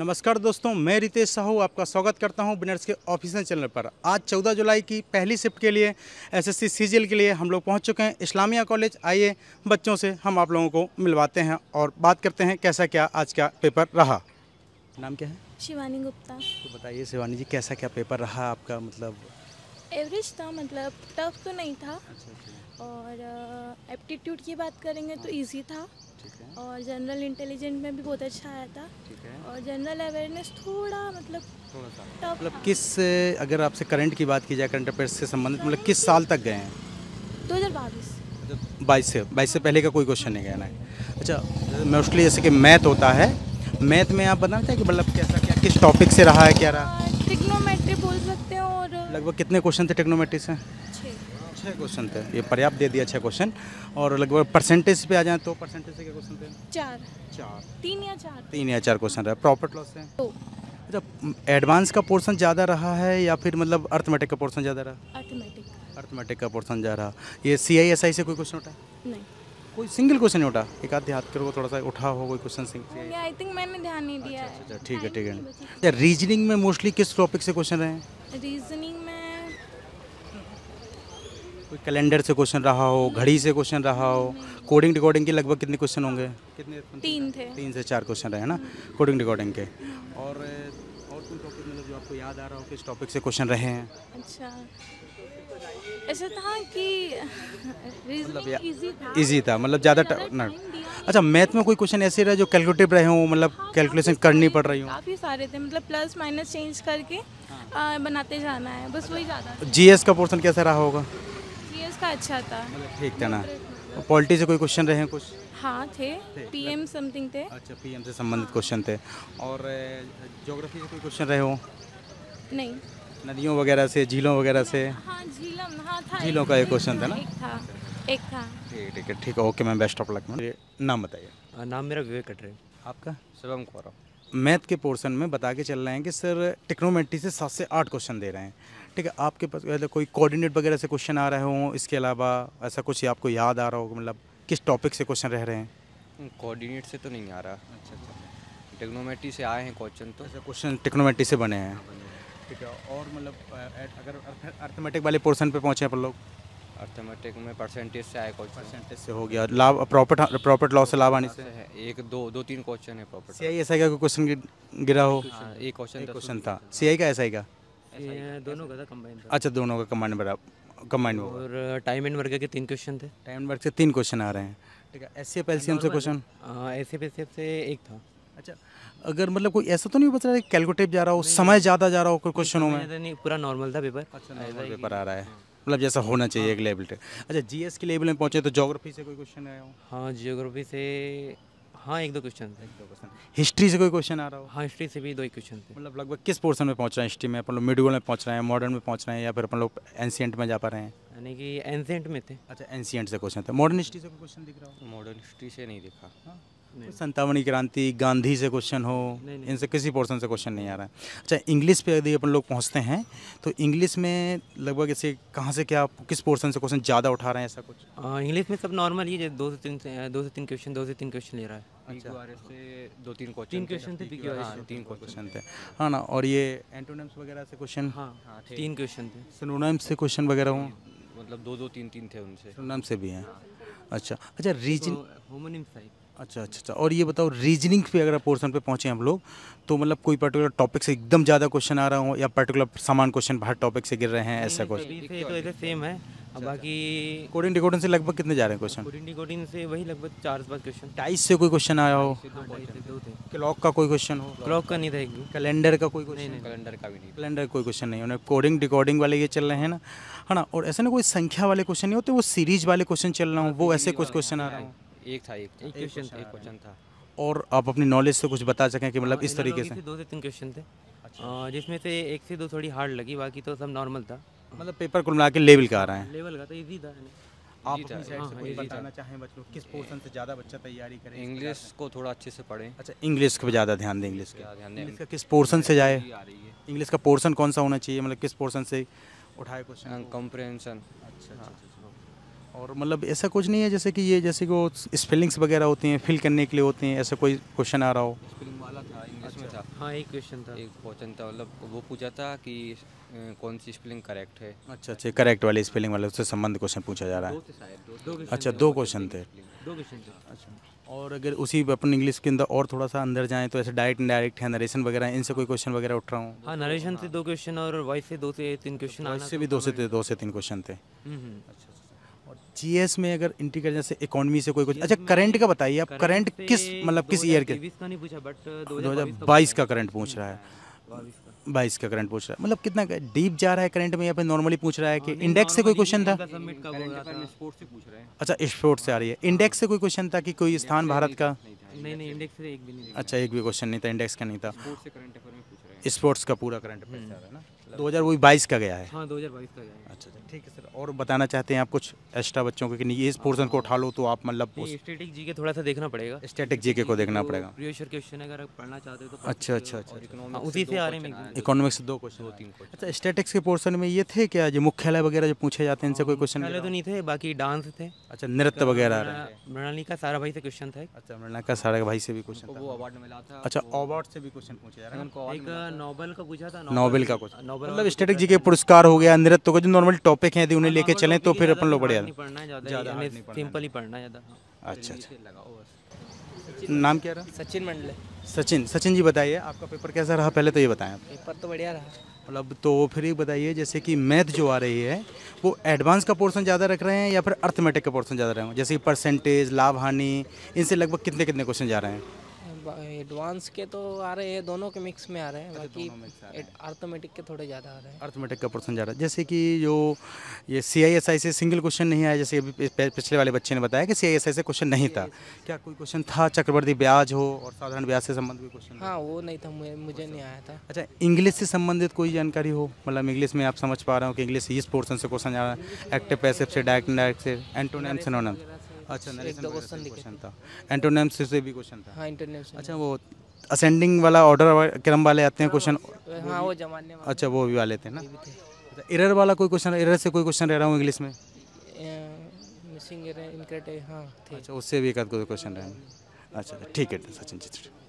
नमस्कार दोस्तों मैं रितेश साहू आपका स्वागत करता हूं बिनर्स के ऑफिशियल चैनल पर आज 14 जुलाई की पहली शिफ्ट के लिए एसएससी सीजीएल के लिए हम लोग पहुंच चुके हैं इस्लामिया कॉलेज आइए बच्चों से हम आप लोगों को मिलवाते हैं और बात करते हैं कैसा क्या आज का पेपर रहा नाम क्या है शिवानी गुप्ता तो बताइए शिवानी जी कैसा क्या पेपर रहा आपका मतलब एवरेज था मतलब टफ तो नहीं था अच्छा, अच्छा। और एप्टीट्यूड uh, की बात करेंगे तो ईजी था और जनरल इंटेलिजेंट में भी बहुत अच्छा आया था हैं और जनरल अवेयरनेस थोड़ा मतलब थोड़ा मतलब किस अगर आपसे करंट की बात की जाए करंट अफेयर्स से संबंधित मतलब किस साल तक गए हैं दो हज़ार बाईस अच्छा, बाईस से बाईस से पहले का कोई क्वेश्चन नहीं कहना है अच्छा मोस्टली जैसे कि मैथ होता है मैथ में आप बताना चाहिए कि मतलब कैसा क्या किस टॉपिक से रहा है क्या रहा टेक्नोमेट्री हाँ, बोल सकते हैं और लगभग कितने क्वेश्चन थे टेक्नोमेट्री से छः क्वेश्चन थे ये पर्याप्त दे दिया छः क्वेश्चन और लगभग परसेंटेज पे आ जाए तो परसेंटेज से क्या क्वेश्चन थे चार चार तीन या चार तीन या चार क्वेश्चन रहे प्रॉफिट लॉस है तो मतलब एडवांस का पोर्शन ज़्यादा रहा है या फिर मतलब अर्थमेटिक का पोर्सन ज़्यादा रहा अर्थमेटिक अर्थमेटिक का पोर्सन जा रहा ये सी आई एस आई से कोई क्वेश्चन उठा नहीं कोई सिंगल क्वेश्चन नहीं उठा एक आध हाथ करो थोड़ा सा उठा हो कोई क्वेश्चन सिंगल आई थिंक मैंने ध्यान नहीं दिया अच्छा, अच्छा, अच्छा, ठीक है ठीक है रीजनिंग में मोस्टली किस टॉपिक से क्वेश्चन रहे हैं रीजनिंग में कोई कैलेंडर से क्वेश्चन रहा हो घड़ी से क्वेश्चन रहा हो कोडिंग रिकॉर्डिंग के लगभग कितने क्वेश्चन होंगे कितने तीन थे तीन से चार क्वेश्चन रहे ना कोडिंग रिकॉर्डिंग के और और कोई टॉपिक मतलब जो आपको याद आ रहा हो किस टॉपिक से क्वेश्चन रहे हैं अच्छा ऐसा था कि मतलब इजी था मतलब ज़्यादा अच्छा मैथ में कोई क्वेश्चन ऐसे रहे जो कैलकुलेटिव रहे हो मतलब हाँ, कैलकुलेशन करनी पड़ रही हो काफ़ी सारे थे मतलब प्लस माइनस चेंज करके हाँ। बनाते जाना है बस अच्छा। वही ज़्यादा जी का पोर्सन कैसा रहा होगा का अच्छा था ठीक था ना पॉलिटी से कोई क्वेश्चन रहे कुछ हाँ थे, पी पीएम समथिंग थे अच्छा पीएम से संबंधित क्वेश्चन थे और जोग्राफी से कोई क्वेश्चन रहे हो नहीं नदियों वगैरह से झीलों वगैरह से हाँ हाँ, हाँ था झीलों का एक क्वेश्चन था हाँ, ना एक था एक था ठीक ठीक है ठीक है okay ma'am best of luck ma'am नाम बताइए नाम मेरा विवेक कटरे आपका शुभम कौरव मैथ के पोर्शन में बता के चल रहे हैं कि सर टिक्नोमेट्री से सात से आठ क्वेश्चन दे रहे हैं ठीक है आपके पास कोई कोऑर्डिनेट वगैरह से क्वेश्चन आ रहे हों इसके अलावा ऐसा कुछ आपको याद आ रहा हो मतलब किस टॉपिक से क्वेश्चन रह रहे हैं कोऑर्डिनेट से तो नहीं आ रहा अच्छा अच्छा टेक्नोमेट्री से आए हैं क्वेश्चन तो ऐसा क्वेश्चन टेक्नोमेट्री से हाँ, बने हैं ठीक है और मतलब अगर अर्थमेटिक वाले पोर्सन पर पहुँचे अपन लोग अर्थमेटिक में परसेंटेज से आए क्वेश्चन परसेंटेज से हो गया लाभ प्रॉफिट प्रॉफिट लॉस से लाभ आने से एक दो दो तीन क्वेश्चन है profit C I S I का क्वेश्चन गिरा हो हाँ, एक क्वेश्चन क्वेश्चन था सी आई का एस आई का दोनों का था कम्बाइन अच्छा दोनों का कम्बाइन बराबर कम्बाइन और टाइम एंड वर्ग के तीन क्वेश्चन थे टाइम एंड वर्ग से तीन क्वेश्चन आ रहे हैं ठीक है H C F L C M से question H C F L F से एक था अच्छा अगर मतलब कोई ऐसा तो नहीं बच रहा है कैलकुलेटिव जा रहा हो समय ज़्यादा जा रहा हो कोई क्वेश्चनों में नहीं पूरा नॉर्मल था पेपर अच्छा पेपर आ रहा है हाँ। मतलब जैसा होना चाहिए हाँ। एक लेवल पे अच्छा जीएस के लेवल में पहुंचे तो जोग्राफी से कोई क्वेश्चन आया हो हाँ जियोग्राफी से हाँ एक दो क्वेश्चन एक दो क्वेश्चन हिस्ट्री से कोई क्वेश्चन आ रहा हो हाँ हिस्ट्री से भी दो ही क्वेश्चन थे मतलब लगभग किस पोर्सन में पहुँच रहे हैं हिस्ट्री में अपन लोग मिडिवल में पहुँच रहे हैं मॉडर्न में पहुँच रहे हैं या फिर अपन लोग एंशियंट में जा पा रहे हैं यानी कि एंशियंट में थे अच्छा एंशियंट से क्वेश्चन थे मॉडर्न हिस्ट्री से कोई क्वेश्चन दिख रहा हो मॉडर्न हिस्ट्री से नहीं दिखा हाँ। संतावनी क्रांति गांधी से क्वेश्चन हो इनसे किसी पोर्शन से क्वेश्चन नहीं आ रहा है अच्छा इंग्लिश पे यदि अपन लोग पहुंचते हैं तो इंग्लिश में लगभग ऐसे कहाँ से क्या किस पोर्शन से क्वेश्चन ज़्यादा उठा रहे हैं ऐसा कुछ इंग्लिश में सब नॉर्मल ही दो से तीन दो से तीन क्वेश्चन दो से तीन क्वेश्चन ले रहा है अच्छा से दो तीन क्वेश्चन तीन क्वेश्चन थे हाँ, तीन क्वेश्चन थे हाँ ना और ये वगैरह से क्वेश्चन हाँ, हाँ तीन क्वेश्चन थे मतलब दो दो तीन तीन थे उनसे से भी हैं हाँ। अच्छा अच्छा रीजन होमोनिम्स टाइप अच्छा अच्छा अच्छा और ये बताओ रीजनिंग पे अगर पोर्शन पे पहुँचे हम लोग तो मतलब कोई पर्टिकुलर टॉपिक से एकदम ज़्यादा क्वेश्चन आ रहा हो या पर्टिकुलर समान क्वेश्चन हर टॉपिक से गिर रहे हैं ऐसा कुछ तो ऐसे सेम है अब अच्छा, बाकी कोडिंग अच्छा। डिकोडिंग से लगभग कितने जा रहे हैं क्वेश्चन कोडिंग डिकोडिंग से वही लगभग चार पाँच क्वेश्चन टाइस से कोई क्वेश्चन आया हो क्लॉक का कोई क्वेश्चन हो क्लॉक का नहीं था कैलेंडर का कोई क्वेश्चन कैलेंडर का भी नहीं कैलेंडर का कोई क्वेश्चन नहीं उन्हें कोडिंग डिकोडिंग वाले ये चल रहे हैं ना है हाँ ना और ऐसे ना कोई संख्या वाले क्वेश्चन नहीं होते वो सीरीज वाले क्वेश्चन चल रहा हूँ वो हाँ, ऐसे कुछ क्वेश्चन आ रहे हैं एक था एक क्वेश्चन था एक क्वेश्चन था और आप अपनी नॉलेज से कुछ बता सकें कि मतलब हाँ, इस तरीके से दो से तीन क्वेश्चन थे अच्छा। जिसमें से एक से दो थोड़ी हार्ड लगी बाकी तो सब नॉर्मल था मतलब पेपर कुल मिला के लेवल का आ रहा है लेवल का तो ईजी था आप अपनी साइड से हाँ, कोई बताना चाहें बच्चों किस पोर्शन से ज़्यादा बच्चा तैयारी करें इंग्लिश को थोड़ा अच्छे से पढ़ें अच्छा इंग्लिश को ज़्यादा ध्यान दें इंग्लिश का किस पोर्शन से जाए इंग्लिश का पोर्शन कौन सा होना चाहिए मतलब किस पोर्शन से उठाए क्वेश्चन हाँ, कॉम्प्रेंशन अच्छा, अच्छा, अच्छा। और मतलब ऐसा कुछ नहीं है जैसे कि ये जैसे कि वो स्पेलिंग्स वगैरह होती हैं फिल करने के लिए होते हैं ऐसा कोई क्वेश्चन आ रहा हो स्पेलिंग वाला था इंग्लिश में अच्छा। था हाँ एक क्वेश्चन था एक क्वेश्चन था मतलब वो पूछा था कि कौन सी स्पेलिंग करेक्ट है अच्छा अच्छा करेक्ट वाली स्पेलिंग वाले उससे संबंध क्वेश्चन पूछा जा रहा है अच्छा दो क्वेश्चन थे दो क्वेश्चन थे अच्छा और अगर उसी अपन इंग्लिश के अंदर और थोड़ा सा अंदर जाएं तो ऐसे डायरेक्ट डायरेक्ट है नरेशन वगैरह इनसे कोई क्वेश्चन वगैरह उठ रहा हूँ हाँ नरेशन से दो क्वेश्चन और वाइफ से दो से तीन क्वेश्चन अच्छा, वाइफ से भी तो दो से दो से तीन क्वेश्चन थे हम्म, हम्म। अच्छा जीएस में अगर एंट्री करें जैसे इकोनॉमी से कोई कुछ अच्छा करंट का बताइए आप करंट किस मतलब किस ईयर के दो हज़ार बाईस का uh, करंट पूछ रहा है बाईस का करंट पूछ रहा है मतलब कितना डीप जा रहा है करंट में या फिर नॉर्मली पूछ रहा है कि इंडेक्स हाँ, से कोई क्वेश्चन था अच्छा स्पोर्ट से आ रही है इंडेक्स हाँ। से कोई क्वेश्चन था कि कोई स्थान भारत का नहीं नहीं इंडेक्स से एक भी नहीं अच्छा एक भी क्वेश्चन नहीं था इंडेक्स का नहीं था स्पोर्ट्स का पूरा करंट दो हज़ार वही बाईस का गया है दो हज़ार बाईस का गया हाँ, अच्छा, अच्छा। ठीक है सर और बताना चाहते हैं आप कुछ एक्स्ट्रा बच्चों को कि नहीं इस पोर्शन को उठा लो तो आप मतलब स्टैटिक जी के थोड़ा सा देखना पड़ेगा स्टैटिक जी के को देखना पड़ेगा प्रियोशर क्वेश्चन अगर पढ़ना चाहते हो तो अच्छा अच्छा अच्छा, अच्छा। हाँ, उसी से आ रहे हैं इकोनॉमिक्स दो क्वेश्चन होती हैं अच्छा स्टैटिक्स के पोर्सन में ये थे क्या जो मुख्यालय वगैरह जो पूछे जाते हैं इनसे हाँ, कोई क्वेश्चन पहले तो नहीं थे बाकी डांस थे अच्छा नृत्य वगैरह मृणाली का सारा भाई से क्वेश्चन था अच्छा मृणाली का सारा भाई से भी क्वेश्चन वो अवार्ड मिला था अच्छा अवार्ड से भी क्वेश्चन पूछे जा रहे हैं एक नोबेल का पूछा था नोबेल का क्वेश्चन मतलब स्टैटिक जी के पुरस्कार हो गया नृत्य को जो नॉर्मल टॉप टॉपिक हैं यदि उन्हें हाँ, लेके हाँ, चलें तो फिर अपन लोग बढ़िया सिंपल ही पढ़ना ज़्यादा अच्छा अच्छा नाम क्या रहा सचिन मंडले सचिन सचिन जी बताइए आपका पेपर कैसा रहा पहले तो ये बताएं आप पेपर तो बढ़िया रहा मतलब तो फिर ये बताइए जैसे कि मैथ जो आ रही है वो एडवांस का पोर्शन ज़्यादा रख रहे हैं या फिर अर्थमेटिक का पोर्शन ज़्यादा रहे हैं जैसे कि परसेंटेज लाभ हानि इनसे लगभग कितने कितने क्वेश्चन जा रहे हैं एडवांस के तो आ रहे हैं दोनों के मिक्स में आ रहे हैं अच्छा, बाकी अर्थमेटिक के थोड़े ज़्यादा आ रहे हैं अर्थमेटिक का पोर्सन ज़्यादा जैसे कि जो ये सी आई एस आई से सिंगल क्वेश्चन नहीं आया जैसे अभी पिछले वाले बच्चे ने बताया कि सी आई एस आई से क्वेश्चन नहीं था क्या कोई क्वेश्चन था चक्रवर्ती ब्याज हो और साधारण ब्याज से संबंधित क्वेश्चन हाँ वो नहीं था मुझे नहीं आया था अच्छा इंग्लिश से संबंधित कोई जानकारी हो मतलब इंग्लिश में आप समझ पा रहे हो कि इंग्लिश इस पोर्सन से क्वेश्चन आ रहा है एक्टिव पैसिव से डायरेक्ट डायरेक्ट से एंटोनियम सिनोनिम अच्छा, हाँ, अच्छा वो असेंडिंग वाला ऑर्डर क्रम वाले आते हैं क्वेश्चन हाँ, हाँ वो जमाने अच्छा वो भी वाले थे ना एरर अच्छा, वाला कोई क्वेश्चन एरर से कोई क्वेश्चन रह रहा हूँ इंग्लिश में मिसिंग एरर इनकरेक्ट हाँ अच्छा उससे भी एक आध क्वेश्चन रहे अच्छा ठीक है सचिन जी